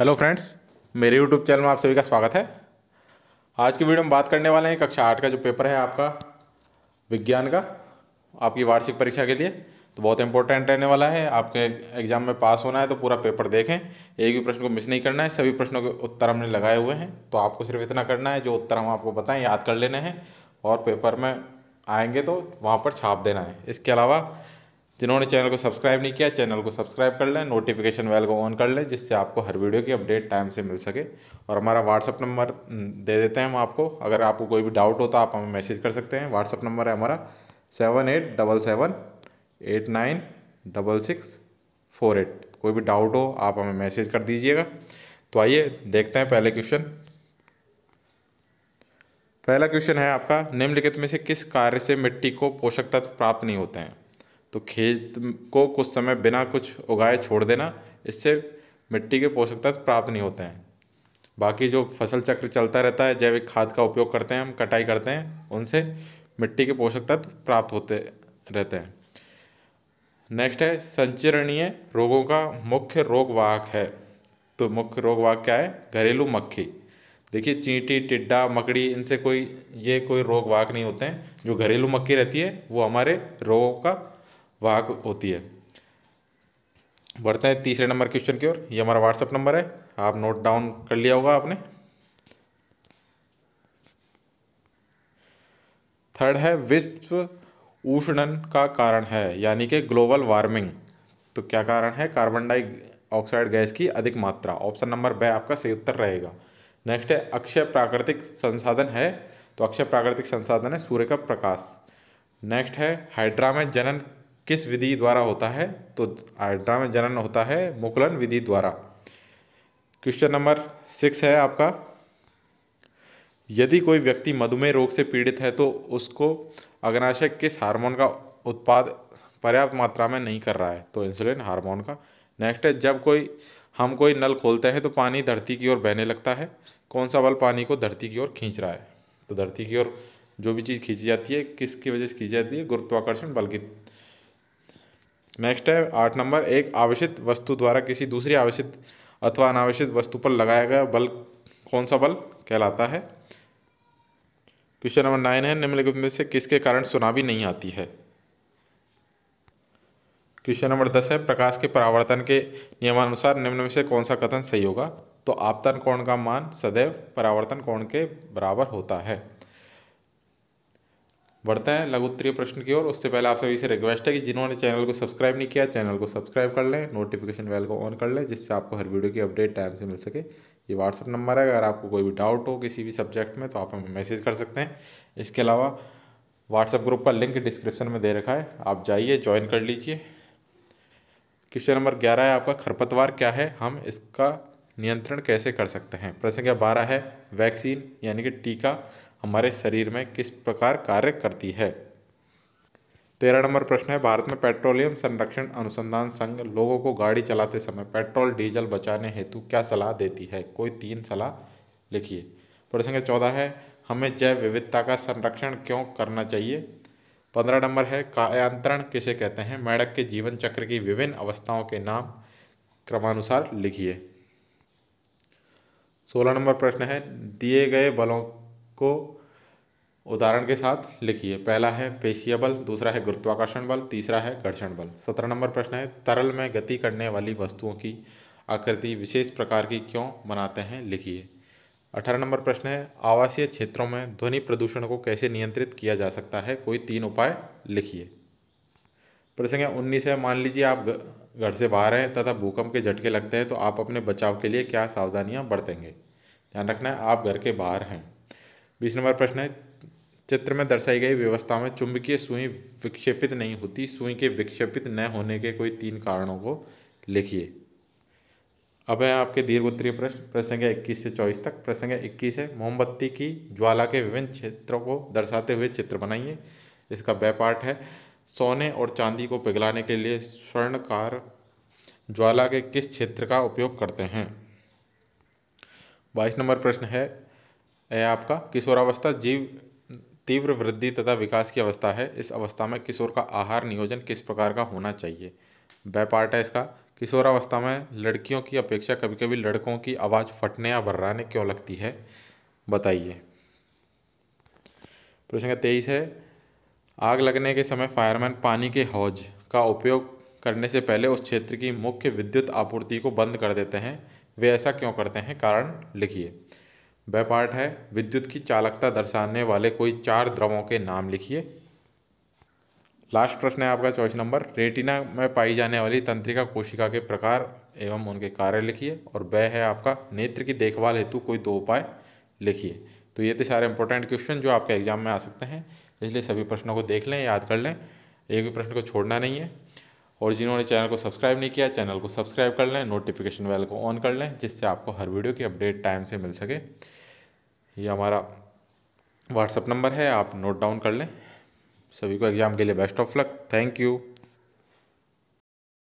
hello friends मेरे YouTube channel में आप सभी का स्वागत है आज की वीडियो में बात करने वाले हैं कक्षा आठ का जो पेपर है आपका विज्ञान का आपकी वार्षिक परीक्षा के लिए तो बहुत इंपॉर्टेंट रहने वाला है आपके एग्जाम में पास होना है तो पूरा पेपर देखें एक भी प्रश्न को मिस नहीं करना है सभी प्रश्नों के उत्तर हमने लगाए हुए हैं तो आपको सिर्फ इतना करना है जो उत्तर हम आपको बताएँ याद कर लेने हैं और पेपर में आएंगे तो वहाँ पर छाप देना है इसके अलावा जिन्होंने चैनल को सब्सक्राइब नहीं किया चैनल को सब्सक्राइब कर लें नोटिफिकेशन बेल को ऑन कर लें जिससे आपको हर वीडियो की अपडेट टाइम से मिल सके और हमारा व्हाट्सअप हम्म, नंबर दे देते हैं हम आपको अगर आपको कोई भी डाउट हो तो आप हमें मैसेज कर सकते हैं व्हाट्सअप नंबर है हमारा seven eight double seven eight nine double six four eight कोई भी डाउट हो आप हमें मैसेज कर दीजिएगा तो आइए देखते हैं पहले क्वेश्चन पहला क्वेश्चन है आपका निम्नलिखित में से किस कार्य से मिट्टी को पोषक तत्व प्राप्त नहीं होते हैं तो खेत को कुछ समय बिना कुछ उगाए छोड़ देना इससे मिट्टी के पोषक तत्व प्राप्त नहीं होते हैं बाकी जो फसल चक्र चलता रहता है जैविक खाद का उपयोग करते हैं हम कटाई करते हैं उनसे मिट्टी के पोषक तत्व प्राप्त होते रहते हैं नेक्स्ट है संचरणीय रोगों का मुख्य रोगवाहक है तो मुख्य रोगवाहक क्या है घरेलू मक्खी देखिए चींटी टिड्डा मकड़ी इनसे कोई ये कोई रोगवाहक नहीं होते हैं जो घरेलू मक्खी रहती है वो हमारे रोगों का वाहक होती है बढ़ते हैं तीसरे नंबर क्वेश्चन की ओर ये हमारा व्हाट्सअप नंबर है आप नोट डाउन कर लिया होगा आपने थर्ड है विश्व उष्णन का कारण है यानी कि ग्लोबल वार्मिंग तो क्या कारण है कार्बन डाइऑक्साइड गैस की अधिक मात्रा ऑप्शन नंबर बे आपका सही उत्तर रहेगा नेक्स्ट है अक्षय प्राकृतिक संसाधन है तो अक्षय प्राकृतिक संसाधन है सूर्य का प्रकाश नेक्स्ट है हाइड्रा में जनन किस विधि द्वारा होता है तो आड्रा में जनन होता है मुकुलन विधि द्वारा क्वेश्चन नंबर सिक्स है आपका यदि कोई व्यक्ति मधुमेह रोग से पीड़ित है तो उसको अग्नाशय किस हार्मोन का उत्पाद पर्याप्त मात्रा में नहीं कर रहा है तो इंसुलिन हार्मोन का नेक्स्ट है जब कोई हम कोई नल खोलते हैं तो पानी धरती की ओर बहने लगता है कौन सा बल पानी को धरती की ओर खींच रहा है तो धरती की ओर जो भी चीज़ खींची जाती है किसकी वजह से खींची जाती है गुरुत्वाकर्षण बल की नेक्स्ट है आठ नंबर एक आवश्यक वस्तु द्वारा किसी दूसरी आवश्यक अथवा अनावश्यक वस्तु पर लगाया गया बल कौन सा बल कहलाता है क्वेश्चन नंबर नाइन है निम्नलिखित में से किसके कारण सुनामी नहीं आती है क्वेश्चन नंबर दस है प्रकाश के परावर्तन के नियमानुसार निम्न में से कौन सा कथन सही होगा तो आपतन कोण का मान सदैव परावर्तन कोण के बराबर होता है बढ़ते हैं लघु उत्तरीय प्रश्न की ओर उससे पहले आप सभी से रिक्वेस्ट है कि जिन्होंने चैनल को सब्सक्राइब नहीं किया चैनल को सब्सक्राइब कर लें नोटिफिकेशन बेल को ऑन कर लें जिससे आपको हर वीडियो की अपडेट टाइम से मिल सके ये व्हाट्सअप नंबर है अगर आपको कोई भी डाउट हो किसी भी सब्जेक्ट में तो आप हमें मैसेज कर सकते हैं इसके अलावा व्हाट्सएप ग्रुप का लिंक डिस्क्रिप्शन में दे रखा है आप जाइए ज्वाइन कर लीजिए क्वेश्चन नंबर ग्यारह है आपका खरपतवार क्या है हम इसका नियंत्रण कैसे कर सकते हैं प्रश्न क्या बारह है वैक्सीन यानी कि टीका हमारे शरीर में किस प्रकार कार्य करती है तेरह नंबर प्रश्न है भारत में पेट्रोलियम संरक्षण अनुसंधान संघ लोगों को गाड़ी चलाते समय पेट्रोल डीजल बचाने हेतु क्या सलाह देती है कोई तीन सलाह लिखिए प्रश्न संख्या चौदह है हमें जैव विविधता का संरक्षण क्यों करना चाहिए पंद्रह नंबर है कायांतरण किसे कहते हैं मैडक के जीवन चक्र की विभिन्न अवस्थाओं के नाम क्रमानुसार लिखिए सोलह नंबर प्रश्न है दिए गए बलों को उदाहरण के साथ लिखिए पहला है पेशीय बल दूसरा है गुरुत्वाकर्षण बल तीसरा है घर्षण बल सत्रह नंबर प्रश्न है तरल में गति करने वाली वस्तुओं की आकृति विशेष प्रकार की क्यों बनाते हैं लिखिए अठारह नंबर प्रश्न है आवासीय क्षेत्रों में ध्वनि प्रदूषण को कैसे नियंत्रित किया जा सकता है कोई तीन उपाय लिखिए प्रश्न है उन्नीस है मान लीजिए आप घर से बाहर हैं तथा भूकंप के झटके लगते हैं तो आप अपने बचाव के लिए क्या सावधानियाँ बरतेंगे ध्यान रखना है आप घर के बाहर हैं बीस नंबर प्रश्न है चित्र में दर्शाई गई व्यवस्था में चुंबकीय सुई विक्षेपित नहीं होती सुई के विक्षेपित न होने के कोई तीन कारणों को लिखिए अब है आपके दीर्घ उत्तरीय प्रश्न प्रसंग इक्कीस से चौबीस तक प्रसंग इक्कीस है मोमबत्ती की ज्वाला के विभिन्न क्षेत्रों को दर्शाते हुए चित्र बनाइए इसका वह पार्ट है सोने और चांदी को पिघलाने के लिए स्वर्णकार ज्वाला के किस क्षेत्र का उपयोग करते हैं बाईस नंबर प्रश्न है आपका किशोरावस्था जीव तीव्र वृद्धि तथा विकास की अवस्था है इस अवस्था में किशोर का आहार नियोजन किस प्रकार का होना चाहिए बै पार्ट है इसका किशोरावस्था में लड़कियों की अपेक्षा कभी कभी लड़कों की आवाज़ फटने या भर्राने क्यों लगती है बताइए प्रश्न तेईस है आग लगने के समय फायरमैन पानी के हौज का उपयोग करने से पहले उस क्षेत्र की मुख्य विद्युत आपूर्ति को बंद कर देते हैं वे ऐसा क्यों करते हैं कारण लिखिए वह पाठ है विद्युत की चालकता दर्शाने वाले कोई चार द्रवों के नाम लिखिए लास्ट प्रश्न है आपका चॉइस नंबर रेटिना में पाई जाने वाली तंत्रिका कोशिका के प्रकार एवं उनके कार्य लिखिए और वह है आपका नेत्र की देखभाल हेतु कोई दो उपाय लिखिए तो ये थे सारे इंपॉर्टेंट क्वेश्चन जो आपके एग्जाम में आ सकते हैं इसलिए सभी प्रश्नों को देख लें याद कर लें एक भी प्रश्न को छोड़ना नहीं है और जिन्होंने चैनल को सब्सक्राइब नहीं किया चैनल को सब्सक्राइब कर लें नोटिफिकेशन बेल को ऑन कर लें जिससे आपको हर वीडियो की अपडेट टाइम से मिल सके ये हमारा व्हाट्सअप नंबर है आप नोट डाउन कर लें सभी को एग्ज़ाम के लिए best of luck thank you